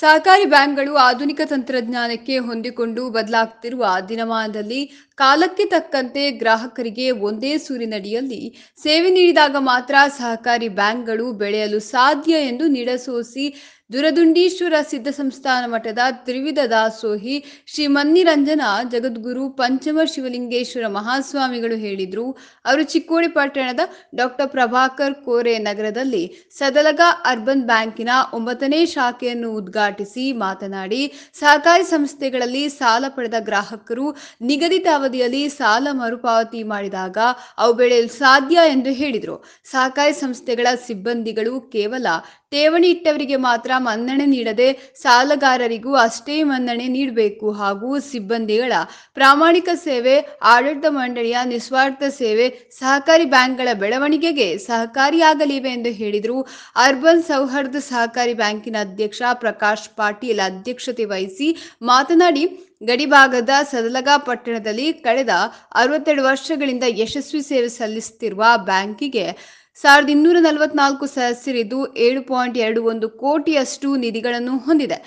ಸಹಕಾರಿ ಬ್ಯಾಂಕ್ಗಳು ಆಧುನಿಕ ತಂತ್ರಜ್ಞಾನಕ್ಕೆ ಹೊಂದಿಕೊಂಡು ಬದಲಾಗ್ತಿರುವ ದಿನಮಾನದಲ್ಲಿ ಕಾಲಕ್ಕೆ ತಕ್ಕಂತೆ ಗ್ರಾಹಕರಿಗೆ ಒಂದೇ ಸೂರಿನಡಿಯಲ್ಲಿ ಸೇವೆ ನೀಡಿದಾಗ ಮಾತ್ರ ಸಹಕಾರಿ ಬ್ಯಾಂಕ್ಗಳು ಬೆಳೆಯಲು ಸಾಧ್ಯ ಎಂದು ನಿಡಸೋಸಿ ದುರದುಂಡೀಶ್ವರ ಸಿದ್ಧ ಸಂಸ್ಥಾನ ಮಠದ ತ್ರಿವಿಧ ದಾಸೋಹಿ ಶ್ರೀ ಮನ್ನಿರಂಜನ ಜಗದ್ಗುರು ಪಂಚಮ ಶಿವಲಿಂಗೇಶ್ವರ ಮಹಾಸ್ವಾಮಿಗಳು ಹೇಳಿದ್ರು ಅವರು ಚಿಕ್ಕೋಡಿ ಪಟ್ಟಣದ ಡಾಕ್ಟರ್ ಪ್ರಭಾಕರ್ ಕೋರೆ ನಗರದಲ್ಲಿ ಸದಲಗ ಅರ್ಬನ್ ಬ್ಯಾಂಕಿನ ಒಂಬತ್ತನೇ ಶಾಖೆಯನ್ನು ಉದ್ಘಾಟಿಸಿ ಮಾತನಾಡಿ ಸಹಕಾರಿ ಸಂಸ್ಥೆಗಳಲ್ಲಿ ಸಾಲ ಪಡೆದ ಗ್ರಾಹಕರು ನಿಗದಿತ ಅವಧಿಯಲ್ಲಿ ಸಾಲ ಮರುಪಾವತಿ ಮಾಡಿದಾಗ ಅವು ಬೆಳೆಯಲು ಸಾಧ್ಯ ಎಂದು ಹೇಳಿದರು ಸಹಕಾರಿ ಸಂಸ್ಥೆಗಳ ಸಿಬ್ಬಂದಿಗಳು ಕೇವಲ ಠೇವಣಿ ಇಟ್ಟವರಿಗೆ ಮಾತ್ರ ಮನ್ನಣೆ ನೀಡದೆ ಸಾಲಗಾರರಿಗೂ ಅಷ್ಟೇ ಮನ್ನಣೆ ನೀಡಬೇಕು ಹಾಗೂ ಸಿಬ್ಬಂದಿಗಳ ಪ್ರಾಮಾಣಿಕ ಸೇವೆ ಆಡಳಿತ ಮಂಡಳಿಯ ನಿಸ್ವಾರ್ಥ ಸೇವೆ ಸಹಕಾರಿ ಬ್ಯಾಂಕ್ಗಳ ಬೆಳವಣಿಗೆಗೆ ಸಹಕಾರಿಯಾಗಲಿವೆ ಎಂದು ಹೇಳಿದರು ಅರ್ಬನ್ ಸೌಹಾರ್ದ ಸಹಕಾರಿ ಬ್ಯಾಂಕಿನ ಅಧ್ಯಕ್ಷ ಪ್ರಕಾಶ್ ಪಾಟೀಲ್ ಅಧ್ಯಕ್ಷತೆ ವಹಿಸಿ ಮಾತನಾಡಿ ಗಡಿಭಾಗದ ಸದಲಗಾ ಪಟ್ಟಣದಲ್ಲಿ ಕಳೆದ ಅರವತ್ತೆರಡು ವರ್ಷಗಳಿಂದ ಯಶಸ್ವಿ ಸೇವೆ ಸಲ್ಲಿಸುತ್ತಿರುವ ಬ್ಯಾಂಕಿಗೆ ಸಾವಿರದ ಇನ್ನೂರ ನಲವತ್ನಾಲ್ಕು ಸದಸ್ಯರಿದ್ದು ಏಳು ಪಾಯಿಂಟ್ ಎರಡು ಒಂದು ಕೋಟಿಯಷ್ಟು ನಿಧಿಗಳನ್ನು ಹೊಂದಿದೆ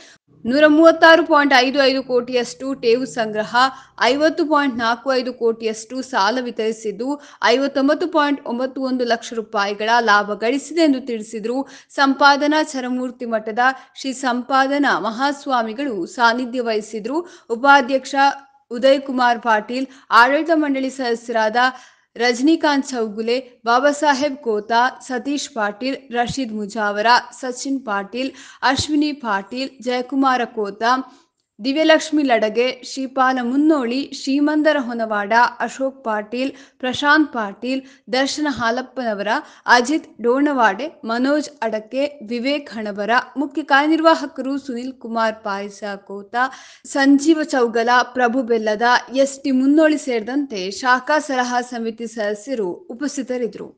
ನೂರ ಮೂವತ್ತಾರು ಪಾಯಿಂಟ್ ಐದು ಐದು ಕೋಟಿಯಷ್ಟು ಟೇವು ಸಂಗ್ರಹ ಐವತ್ತು ಪಾಯಿಂಟ್ ನಾಲ್ಕು ಐದು ಕೋಟಿಯಷ್ಟು ಸಾಲ ವಿತರಿಸಿದ್ದು ಐವತ್ತೊಂಬತ್ತು ಪಾಯಿಂಟ್ ಒಂಬತ್ತು ಒಂದು ಲಕ್ಷ ರೂಪಾಯಿಗಳ ಲಾಭ ಗಳಿಸಿದೆ ಎಂದು ತಿಳಿಸಿದರು ಸಂಪಾದನಾ ಚರಮೂರ್ತಿ ಮಠದ ಶ್ರೀ ಸಂಪಾದನಾ ಮಹಾಸ್ವಾಮಿಗಳು ಸಾನ್ನಿಧ್ಯ ವಹಿಸಿದ್ರು ಉಪಾಧ್ಯಕ್ಷ ಉದಯ್ ಕುಮಾರ್ ಪಾಟೀಲ್ ಆಡಳಿತ ಮಂಡಳಿ ಸದಸ್ಯರಾದ रजनीकांत चौगुले बाबासाहेब ಕೋತಾ ಸತೀಶ್ ಪಾಟೀಲ್ ರಶೀದ್ ಮುಜಾವರ ಸಚಿನ್ ಪಾಟೀಲ್ ಅಶ್ವಿನಿ ಪಾಟೀಲ್ ಜಯಕುಮಾರ ಕೋತಾ ದಿವ್ಯಲಕ್ಷ್ಮಿ ಲಡಗೆ ಶ್ರೀಪಾಲ ಮುನ್ನೋಳಿ ಶ್ರೀಮಂದರ ಹೊನವಾಡ ಅಶೋಕ್ ಪಾಟೀಲ್ ಪ್ರಶಾಂತ್ ಪಾಟೀಲ್ ದರ್ಶನ ಹಾಲಪ್ಪನವರ ಅಜಿತ್ ಡೋಣವಾಡೆ ಮನೋಜ್ ಅಡಕೆ ವಿವೇಕ್ ಹಣಬರ ಮುಖ್ಯ ಕಾರ್ಯನಿರ್ವಾಹಕರು ಸುನೀಲ್ ಕುಮಾರ್ ಪಾಯಸ ಕೋತ ಸಂಜೀವ ಚೌಗಲ ಪ್ರಭು ಬೆಲ್ಲದ ಎಸ್ ಟಿ ಮುನ್ನೋಳಿ ಸೇರಿದಂತೆ ಶಾಖಾ ಸಲಹಾ ಸಮಿತಿ ಸದಸ್ಯರು ಉಪಸ್ಥಿತರಿದ್ದರು